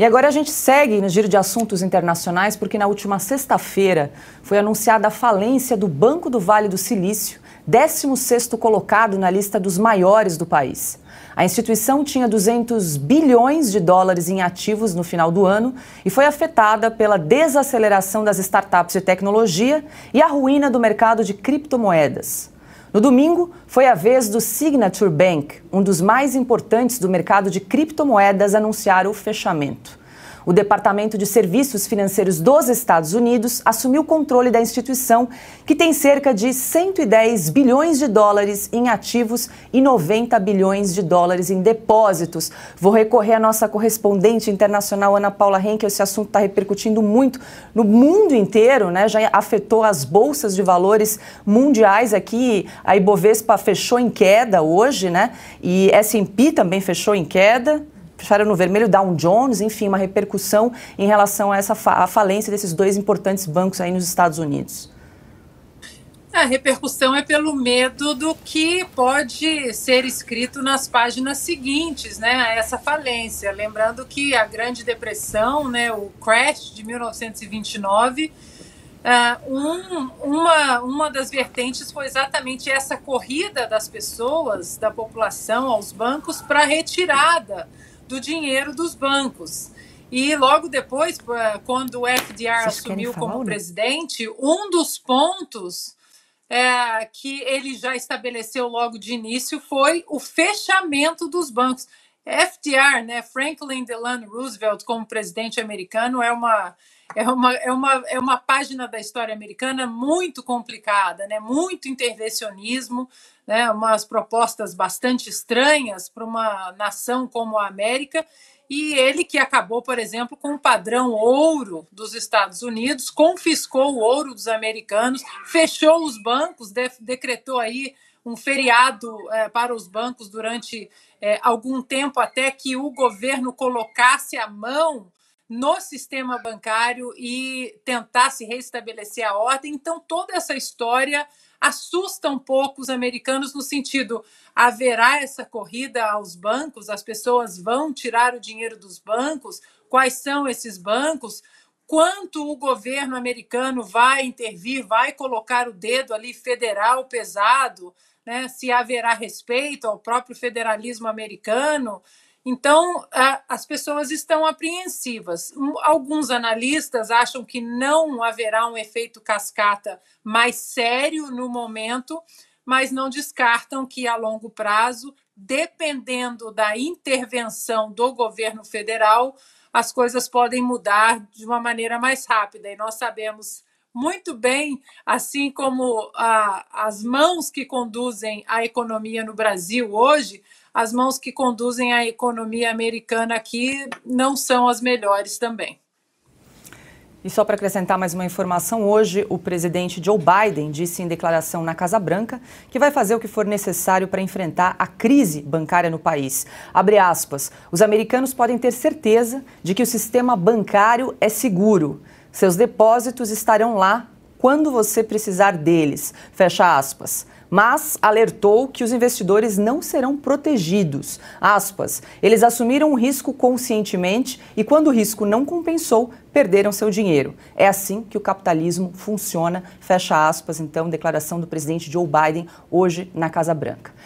E agora a gente segue no giro de assuntos internacionais, porque na última sexta-feira foi anunciada a falência do Banco do Vale do Silício, 16º colocado na lista dos maiores do país. A instituição tinha 200 bilhões de dólares em ativos no final do ano e foi afetada pela desaceleração das startups de tecnologia e a ruína do mercado de criptomoedas. No domingo, foi a vez do Signature Bank, um dos mais importantes do mercado de criptomoedas, anunciar o fechamento. O Departamento de Serviços Financeiros dos Estados Unidos assumiu o controle da instituição, que tem cerca de 110 bilhões de dólares em ativos e 90 bilhões de dólares em depósitos. Vou recorrer à nossa correspondente internacional, Ana Paula Henke. Esse assunto está repercutindo muito no mundo inteiro, né? já afetou as bolsas de valores mundiais aqui. A Ibovespa fechou em queda hoje, né? E S&P também fechou em queda fecharam no vermelho, Dow Jones, enfim, uma repercussão em relação a essa fa a falência desses dois importantes bancos aí nos Estados Unidos. A repercussão é pelo medo do que pode ser escrito nas páginas seguintes, né, a essa falência. Lembrando que a Grande Depressão, né, o crash de 1929, uh, ah, um, uma, uma das vertentes foi exatamente essa corrida das pessoas, da população aos bancos para retirada do dinheiro dos bancos. E logo depois, quando o FDR Vocês assumiu como presidente, um dos pontos é, que ele já estabeleceu logo de início foi o fechamento dos bancos. FDR, né, Franklin Delano Roosevelt como presidente americano é uma é uma, é uma é uma página da história americana muito complicada, né? Muito intervencionismo, né? Umas propostas bastante estranhas para uma nação como a América e ele que acabou, por exemplo, com o padrão ouro dos Estados Unidos, confiscou o ouro dos americanos, fechou os bancos, decretou aí um feriado é, para os bancos durante é, algum tempo até que o governo colocasse a mão no sistema bancário e tentasse restabelecer a ordem. Então, toda essa história assusta um pouco os americanos no sentido haverá essa corrida aos bancos, as pessoas vão tirar o dinheiro dos bancos, quais são esses bancos? quanto o governo americano vai intervir, vai colocar o dedo ali federal pesado, né, se haverá respeito ao próprio federalismo americano. Então, as pessoas estão apreensivas. Alguns analistas acham que não haverá um efeito cascata mais sério no momento, mas não descartam que a longo prazo dependendo da intervenção do governo federal, as coisas podem mudar de uma maneira mais rápida. E nós sabemos muito bem, assim como a, as mãos que conduzem a economia no Brasil hoje, as mãos que conduzem a economia americana aqui não são as melhores também. E só para acrescentar mais uma informação, hoje o presidente Joe Biden disse em declaração na Casa Branca que vai fazer o que for necessário para enfrentar a crise bancária no país. Abre aspas. Os americanos podem ter certeza de que o sistema bancário é seguro. Seus depósitos estarão lá quando você precisar deles. Fecha aspas mas alertou que os investidores não serão protegidos. Aspas, eles assumiram o risco conscientemente e quando o risco não compensou, perderam seu dinheiro. É assim que o capitalismo funciona. Fecha aspas, então, declaração do presidente Joe Biden hoje na Casa Branca.